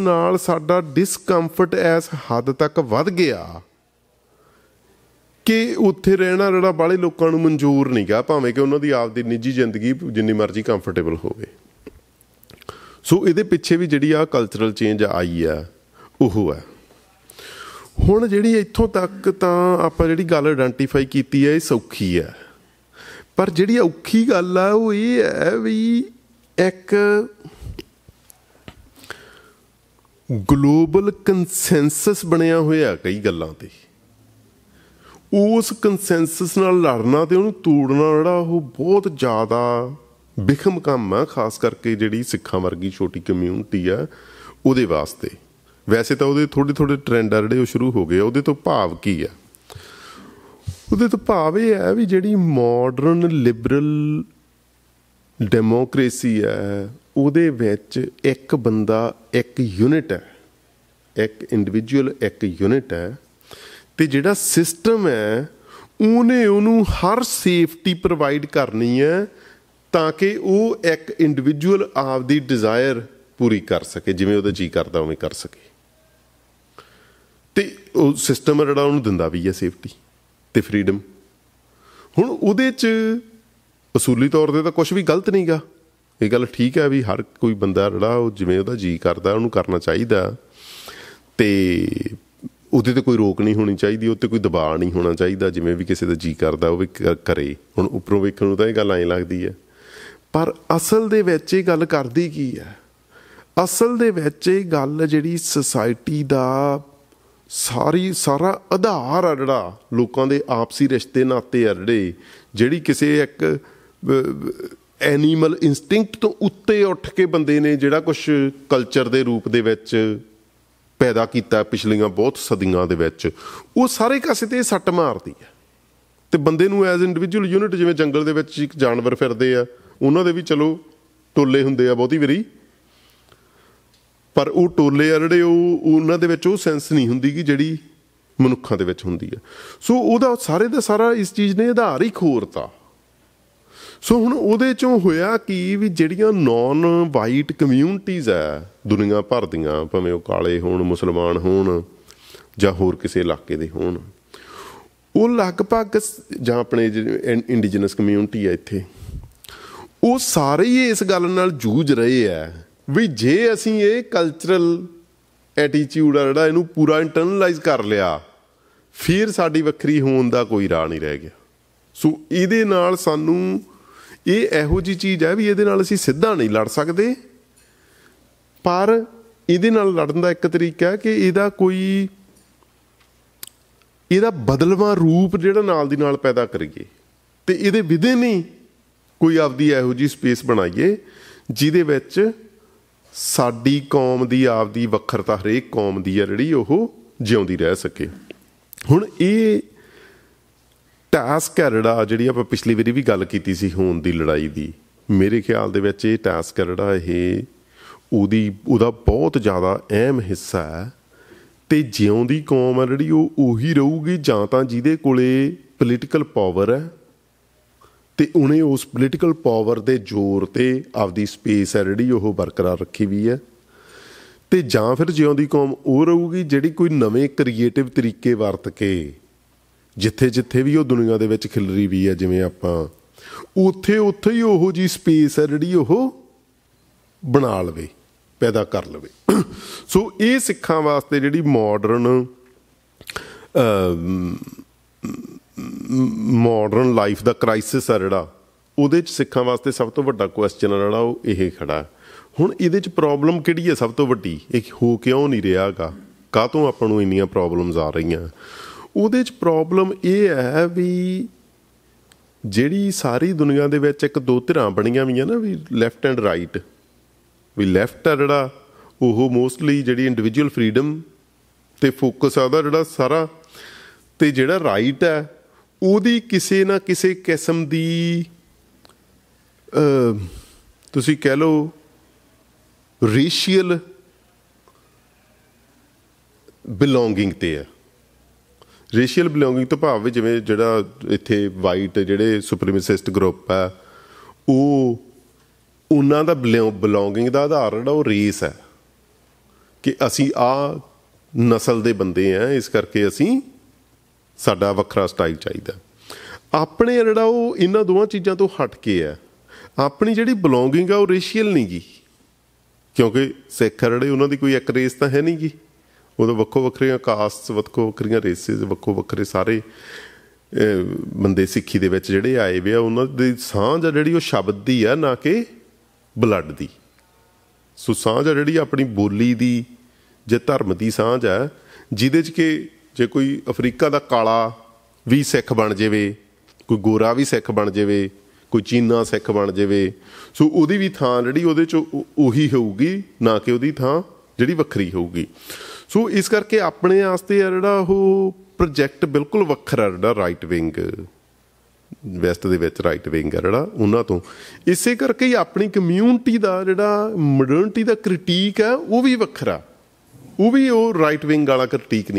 ਨਾਲ ਸਾਡਾ discomfort S ਹੱਦ ਤੱਕ ਵੱਧ ਗਿਆ ਕਿ ਉੱਥੇ ਰਹਿਣਾ ਜਿਹੜਾ ਬਾਲੇ ਲੋਕਾਂ ਨੂੰ ਮਨਜ਼ੂਰ ਨਹੀਂਗਾ ਭਾਵੇਂ ਕਿ ਉਹਨਾਂ ਦੀ ਆਪਦੀ ਨਿੱਜੀ ਜ਼ਿੰਦਗੀ ਜਿੰਨੀ ਮਰਜ਼ੀ ਕੰਫਰਟੇਬਲ ਹੋਵੇ ਸੋ ਇਹਦੇ ਪਿੱਛੇ ਵੀ ਜਿਹੜੀ ਆ ਕਲਚਰਲ ਚੇਂਜ ਆਈ ਆ ਉਹ ਹੈ ਹੁਣ ਜਿਹੜੀ ਇੱਥੋਂ ਤੱਕ ਤਾਂ ਆਪਾਂ ਜਿਹੜੀ ਗੱਲ ਆਇਡੈਂਟੀਫਾਈ ਕੀਤੀ ਹੈ ਇਹ ਸੌਖੀ ਹੈ ਪਰ ਜਿਹੜੀ ਔਖੀ ਗੱਲ ਆ ਉਹ ਇਹ ਹੈ ਵੀ ਇੱਕ ਗਲੋਬਲ ਕੰਸੈਂਸਸ ਬਣਿਆ ਹੋਇਆ ਕਈ ਗੱਲਾਂ ਤੇ ਉਸ ਕੰਸੈਂਸਸ ਨਾਲ ਲੜਨਾ ਤੇ ਉਹਨੂੰ ਤੋੜਨਾ ਜਿਹੜਾ ਉਹ ਬਹੁਤ ਜ਼ਿਆਦਾ ਬਿਖਮ ਕੰਮ ਆ ਖਾਸ ਕਰਕੇ ਜਿਹੜੀ ਸਿੱਖਾਂ ਵਰਗੀ ਛੋਟੀ ਕਮਿਊਨਿਟੀ ਆ ਉਹਦੇ ਵਾਸਤੇ ਵੈਸੇ ਤਾਂ ਉਹਦੇ ਥੋੜੇ ਥੋੜੇ ਟ੍ਰੈਂਡ ਆ ਜਿਹੜੇ ਉਹ ਸ਼ੁਰੂ ਹੋ ਗਏ ਉਹਦੇ ਤੋਂ ਭਾਵ ਕੀ ਆ ਉਹਦੇ ਤੋਂ ਭਾਵ ਇਹ ਹੈ ਵੀ ਜਿਹੜੀ ਮਾਡਰਨ ਲਿਬਰਲ ਡੈਮੋਕ੍ਰੇਸੀ ਹੈ ਉਹਦੇ ਵਿੱਚ ਇੱਕ ਬੰਦਾ ਇੱਕ ਯੂਨਿਟ ਹੈ ਇੱਕ ਇੰਡੀਵਿਜੂਅਲ ਇੱਕ ਯੂਨਿਟ ਹੈ ਤੇ ਜਿਹੜਾ ਸਿਸਟਮ ਹੈ ਉਹਨੇ ਉਹਨੂੰ ਹਰ ਸੇਫਟੀ ਪ੍ਰੋਵਾਈਡ ਕਰਨੀ ਹੈ ਤਾਂ ਕਿ ਉਹ ਇੱਕ ਇੰਡੀਵਿਜੂਅਲ ਆਪਦੀ ਡਿਜ਼ਾਇਰ ਪੂਰੀ ਕਰ ਸਕੇ ਜਿਵੇਂ ਉਹਦਾ ਜੀ ਕਰਦਾ ਉਵੇਂ ਕਰ ਸਕੇ ਤੇ ਉਹ ਸਿਸਟਮ ਜਿਹੜਾ ਉਹਨੂੰ ਦਿੰਦਾ ਵੀ ਹੈ ਸੇਫਟੀ ਤੇ ਫਰੀडम ਹੁਣ ਉਹਦੇ 'ਚ ਅਸੂਲੀ ਤੌਰ ਤੇ ਤਾਂ ਕੁਝ ਵੀ ਗਲਤ ਨਹੀਂਗਾ ਇਹ ਗੱਲ ਠੀਕ ਹੈ ਵੀ ਹਰ ਕੋਈ ਬੰਦਾ ਜਿਹੜਾ ਉਹ ਜਿਵੇਂ ਉਹਦਾ ਜੀ ਕਰਦਾ ਉਹਨੂੰ ਕਰਨਾ ਚਾਹੀਦਾ ਤੇ ਉਹਦੇ ਤੇ ਕੋਈ ਰੋਕ ਨਹੀਂ ਹੋਣੀ ਚਾਹੀਦੀ ਉਹ ਤੇ ਕੋਈ ਦਬਾਅ ਨਹੀਂ ਹੋਣਾ ਚਾਹੀਦਾ ਜਿਵੇਂ ਵੀ ਕਿਸੇ ਦਾ ਜੀ ਕਰਦਾ ਉਹ ਵੀ ਕਰੇ ਹੁਣ ਉੱਪਰੋਂ ਵੇਖਣ ਨੂੰ ਤਾਂ ਇਹ ਗੱਲ ਐਂ ਲੱਗਦੀ ਹੈ ਪਰ ਅਸਲ ਦੇ ਵਿੱਚ ਇਹ ਗੱਲ ਕਰਦੀ ਕੀ ਹੈ ਅਸਲ ਦੇ ਵਿੱਚ ਇਹ ਗੱਲ ਜਿਹੜੀ ਸੋਸਾਇਟੀ ਦਾ ਸਾਰੀ ਸਾਰਾ ਆਧਾਰ ਆ ਜਿਹੜਾ ਲੋਕਾਂ ਦੇ ਆਪਸੀ ਰਿਸ਼ਤੇ ਨਾਤੇ ਆ ਜਿਹੜੇ ਜਿਹੜੀ ਕਿਸੇ ਇੱਕ ਐਨੀਮਲ ਇਨਸਟਿੰਕਟ ਤੋਂ ਉੱਤੇ ਉੱਠ ਕੇ ਬੰਦੇ ਨੇ ਜਿਹੜਾ ਕੁਝ ਕਲਚਰ ਦੇ ਰੂਪ ਦੇ ਵਿੱਚ ਪੈਦਾ ਕੀਤਾ ਪਿਛਲੀਆਂ ਬਹੁਤ ਸਦੀਆਂ ਦੇ ਵਿੱਚ ਉਹ ਸਾਰੇ ਕਾਸੇ ਤੇ ਸੱਟ ਮਾਰਦੀ ਹੈ ਤੇ ਬੰਦੇ ਨੂੰ ਐਜ਼ ਇੰਡੀਵਿਜੂਅਲ ਯੂਨਿਟ ਜਿਵੇਂ ਜੰਗਲ ਦੇ ਵਿੱਚ ਇੱਕ ਜਾਨਵਰ ਫਿਰਦੇ ਆ ਉਹਨਾਂ ਦੇ ਵੀ ਚਲੋ ਟੋਲੇ ਹੁੰਦੇ ਆ ਬਹੁਤੀ ਵਾਰੀ ਪਰ ਉਹ ਟੋਲੇ ਆ ਜਿਹੜੇ ਉਹ ਉਹਨਾਂ ਦੇ ਵਿੱਚ ਉਹ ਸੈਂਸ ਨਹੀਂ ਹੁੰਦੀ ਕਿ ਜਿਹੜੀ ਮਨੁੱਖਾਂ ਦੇ ਵਿੱਚ ਹੁੰਦੀ ਆ ਸੋ ਉਹਦਾ ਸਾਰੇ ਦਾ ਸਾਰਾ ਇਸ ਚੀਜ਼ ਨੇ ਆਧਾਰ ਹੀ ਖੋਰਤਾ ਸੋ ਹੁਣ ਉਹਦੇ ਚੋਂ ਹੋਇਆ ਕਿ ਵੀ ਜਿਹੜੀਆਂ ਨਾਨ ਵਾਈਟ ਕਮਿਊਨਿਟੀਆਂ ਆ ਦੁਨੀਆ ਭਰ ਦੀਆਂ ਭਾਵੇਂ ਉਹ ਕਾਲੇ ਹੋਣ ਮੁਸਲਮਾਨ ਹੋਣ ਜਾਂ ਹੋਰ ਕਿਸੇ ਇਲਾਕੇ ਦੇ ਹੋਣ ਉਹ ਲਗਭਗ ਜਾਂ ਆਪਣੇ ਇੰਡੀਜਨਸ ਕਮਿਊਨਿਟੀ ਆ ਇੱਥੇ ਉਹ ਸਾਰੇ ਹੀ ਇਸ ਗੱਲ ਨਾਲ ਜੂਝ ਰਹੇ ਆ ਵੀ ਜੇ ਅਸੀਂ ਇਹ ਕਲਚਰਲ ਐਟੀਟਿਊਡ ਆ ਜਿਹੜਾ ਇਹਨੂੰ ਪੂਰਾ ਇੰਟਰਨਲਾਈਜ਼ ਕਰ ਲਿਆ ਫਿਰ ਸਾਡੀ ਵੱਖਰੀ ਹੋਣ ਦਾ ਕੋਈ ਰਾਹ ਨਹੀਂ ਰਹਿ ਗਿਆ ਸੋ ਇਹਦੇ ਨਾਲ ਸਾਨੂੰ ਇਹ ਇਹੋ ਜੀ ਚੀਜ਼ ਹੈ ਵੀ ਇਹਦੇ ਨਾਲ ਅਸੀਂ ਸਿੱਧਾ ਨਹੀਂ ਲੜ ਸਕਦੇ ਪਰ ਇਹਦੇ ਨਾਲ ਲੜਨ ਦਾ ਇੱਕ ਤਰੀਕਾ ਹੈ ਕਿ ਇਹਦਾ ਕੋਈ ਇਹਦਾ ਬਦਲਵਾ ਰੂਪ ਜਿਹੜਾ ਨਾਲ ਦੀ ਨਾਲ ਪੈਦਾ ਕਰੀਏ ਤੇ ਇਹਦੇ ਵਿਧੇ ਨਹੀਂ ਕੋਈ ਆਪਦੀ ਇਹੋ ਜੀ ਸਪੇਸ ਬਣਾਈਏ ਜਿਹਦੇ ਵਿੱਚ ਸਾਡੀ ਕੌਮ ਦੀ ਆਪਦੀ ਵੱਖਰਤਾ ਹਰੇਕ ਕੌਮ ਦੀ ਆ ਜਿਹੜੀ ਉਹ ਜਿਉਂਦੀ ਰਹਿ ਸਕੇ ਹੁਣ ਇਹ ਟਾਸਕ ਕਰੜਾ ਜਿਹੜੀ ਆਪਾਂ ਪਿਛਲੀ ਵਾਰੀ ਵੀ ਗੱਲ ਕੀਤੀ ਸੀ ਹੋਣ ਦੀ ਲੜਾਈ ਦੀ ਮੇਰੇ ਖਿਆਲ ਦੇ ਵਿੱਚ ਇਹ ਟਾਸਕ ਕਰੜਾ ਇਹ ਉਹਦੀ ਉਹਦਾ ਬਹੁਤ ਜ਼ਿਆਦਾ ਅਹਿਮ ਹਿੱਸਾ ਹੈ ਤੇ ਜਿਉਂਦੀ ਕੌਮ ਹੈ ਜਿਹੜੀ ਉਹ ਉਹੀ ਰਹੂਗੀ ਜਾਂ ਤਾਂ ਜਿਹਦੇ ਕੋਲੇ ਪੋਲੀਟੀਕਲ ਪਾਵਰ ਹੈ ਤੇ ਉਹਨੇ ਉਸ ਪੋਲੀਟੀਕਲ ਪਾਵਰ ਦੇ ਜ਼ੋਰ ਤੇ ਆਪਦੀ ਸਪੇਸ ਹੈ ਜਿਹੜੀ ਉਹ ਬਰਕਰਾਰ ਰੱਖੀ ਵੀ ਹੈ ਤੇ ਜਾਂ ਫਿਰ ਜਿਉਂਦੀ ਕੌਮ ਉਹ ਰਹੂਗੀ ਜਿਹੜੀ ਕੋਈ ਨਵੇਂ ਕ੍ਰੀਏਟਿਵ ਤਰੀਕੇ ਵਰਤ ਕੇ ਜਿੱਥੇ ਜਿੱਥੇ ਵੀ ਉਹ ਦੁਨੀਆ ਦੇ ਵਿੱਚ ਖਿਲਰੀ ਵੀ ਆ ਜਿਵੇਂ ਆਪਾਂ ਉੱਥੇ ਉੱਥੇ ਹੀ ਉਹੋ ਜੀ ਸਪੇਸ ਹੈ ਜਿਹੜੀ ਉਹ ਬਣਾ ਲਵੇ ਪੈਦਾ ਕਰ ਲਵੇ ਸੋ ਇਹ ਸਿੱਖਾਂ ਵਾਸਤੇ ਜਿਹੜੀ ਮਾਡਰਨ ਮਾਡਰਨ ਲਾਈਫ ਦਾ ਕ੍ਰਾਈਸਿਸ ਹੈ ਜਿਹੜਾ ਉਹਦੇ ਚ ਸਿੱਖਾਂ ਵਾਸਤੇ ਸਭ ਤੋਂ ਵੱਡਾ ਕੁਐਸਚਨ ਜਿਹੜਾ ਉਹ ਇਹ ਖੜਾ ਹੁਣ ਇਹਦੇ ਚ ਪ੍ਰੋਬਲਮ ਕਿਹੜੀ ਹੈ ਸਭ ਤੋਂ ਵੱਡੀ ਇਹ ਹੋ ਕਿਉਂ ਨਹੀਂ ਰਿਹਾਗਾ ਕਾਹ ਤੋਂ ਆਪਾਂ ਨੂੰ ਇੰਨੀਆਂ ਪ੍ਰੋਬਲਮਸ ਆ ਰਹੀਆਂ ਉਹਦੇ 'ਚ ਪ੍ਰੋਬਲਮ ਇਹ ਹੈ ਵੀ ਜਿਹੜੀ ਸਾਰੀ ਦੁਨੀਆ ਦੇ ਵਿੱਚ ਇੱਕ ਦੋ ਧਿਰਾਂ ਬਣੀਆਂ ਹੋਈਆਂ ਨਾ ਵੀ ਲੈਫਟ ਐਂਡ ਰਾਈਟ ਵੀ ਲੈਫਟ ਆ ਜਿਹੜਾ ਉਹ ਮੋਸਟਲੀ ਜਿਹੜੀ ਇੰਡੀਵਿਜੂਅਲ ਫਰੀडम ਤੇ ਫੋਕਸ ਆ ਉਹਦਾ ਜਿਹੜਾ ਸਾਰਾ ਤੇ ਜਿਹੜਾ ਰਾਈਟ ਹੈ ਉਹਦੀ ਕਿਸੇ ਨਾ ਕਿਸੇ ਕਿਸਮ ਦੀ ਅ ਤੁਸੀਂ ਕਹਿ ਲਓ ਰੇਸ਼ੀਅਲ ਬਿਲੋਂਗਿੰਗ ਤੇ ਹੈ ਰੇਸ਼ੀਅਲ ਬਿਲੋਂਗਿੰਗ ਤੋਂ ਭਾਵ ਵੀ ਜਿਵੇਂ ਜਿਹੜਾ ਇੱਥੇ ਵਾਈਟ ਜਿਹੜੇ ਸੁਪਰੀਮਿਸਿਸਟ ਗਰੁੱਪ ਆ ਉਹ ਉਹਨਾਂ ਦਾ ਬਿਲੋਂਗਿੰਗ ਦਾ ਆਧਾਰ ਜਿਹੜਾ ਉਹ ਰੇਸ ਹੈ ਕਿ ਅਸੀਂ ਆ ਨਸਲ ਦੇ ਬੰਦੇ ਆ ਇਸ ਕਰਕੇ ਅਸੀਂ ਸਾਡਾ ਵੱਖਰਾ ਸਟਾਈਲ ਚਾਹੀਦਾ ਆਪਣੇ ਜਿਹੜਾ ਉਹ ਇਹਨਾਂ ਦੋਵਾਂ ਚੀਜ਼ਾਂ ਤੋਂ ਹਟ ਕੇ ਆ ਆਪਣੀ ਜਿਹੜੀ ਬਿਲੋਂਗਿੰਗ ਆ ਉਹ ਰੇਸ਼ੀਅਲ ਨਹੀਂ ਗਈ ਕਿਉਂਕਿ ਸਿੱਖ ਜਿਹੜੇ ਉਹਨਾਂ ਦੀ ਕੋਈ ਇੱਕ ਰੇਸ ਤਾਂ ਹੈ ਨਹੀਂ ਗਈ ਉਦੋਂ ਵੱਖੋ ਵੱਖਰੀਆਂ ਕਾਸਟਸ ਵੱਖੋ ਵੱਖਰੀਆਂ ਰੇਸਿਸ ਵੱਖੋ ਵੱਖਰੇ ਸਾਰੇ ਬੰਦੇ ਸਿੱਖੀ ਦੇ ਵਿੱਚ ਜਿਹੜੇ ਆਏ ਵੇ ਆ ਉਹਨਾਂ ਦੀ ਸਾਂਝ ਆ ਜਿਹੜੀ ਉਹ ਸ਼ਬਦ ਦੀ ਆ ਨਾ ਕਿ ਬਲੱਡ ਦੀ ਸੋ ਸਾਂਝ ਆ ਜਿਹੜੀ ਆਪਣੀ ਬੋਲੀ ਦੀ ਜੇ ਧਰਮ ਦੀ ਸਾਂਝ ਆ ਜਿਹਦੇ 'ਚ ਕਿ ਜੇ ਕੋਈ ਅਫਰੀਕਾ ਦਾ ਕਾਲਾ ਵੀ ਸਿੱਖ ਬਣ ਜਾਵੇ ਕੋਈ ਗੋਰਾ ਵੀ ਸਿੱਖ ਬਣ ਜਾਵੇ ਕੋਈ ਚੀਨਾ ਸਿੱਖ ਬਣ ਜਾਵੇ ਸੋ ਉਹਦੀ ਵੀ ਥਾਂ ਜਿਹੜੀ ਉਹਦੇ 'ਚ ਉਹੀ ਹੋਊਗੀ ਨਾ ਕਿ ਉਹਦੀ ਥਾਂ ਜਿਹੜੀ ਵੱਖਰੀ ਹੋਊਗੀ ਸੋ ਇਸ ਕਰਕੇ ਆਪਣੇ ਆਸਤੇ ਆ ਜਿਹੜਾ ਉਹ ਪ੍ਰੋਜੈਕਟ ਬਿਲਕੁਲ ਵੱਖਰਾ ਜਿਹੜਾ ਰਾਈਟ ਵਿੰਗ ਵੈਸਟ ਦੇ ਵਿੱਚ ਰਾਈਟ ਵਿੰਗ ਆ ਜਿਹੜਾ ਉਹਨਾਂ ਤੋਂ ਇਸੇ ਕਰਕੇ ਹੀ ਆਪਣੀ ਕਮਿਊਨਿਟੀ ਦਾ ਜਿਹੜਾ ਮਾਡਰਨਿਟੀ ਦਾ ਕ੍ਰਿਟੀਕ ਹੈ ਉਹ ਵੀ ਵੱਖਰਾ ਉਹ ਵੀ ਉਹ ਰਾਈਟ ਵਿੰਗ ਵਾਲਾ ਕ੍ਰਿਟੀਕ ਨਹੀਂ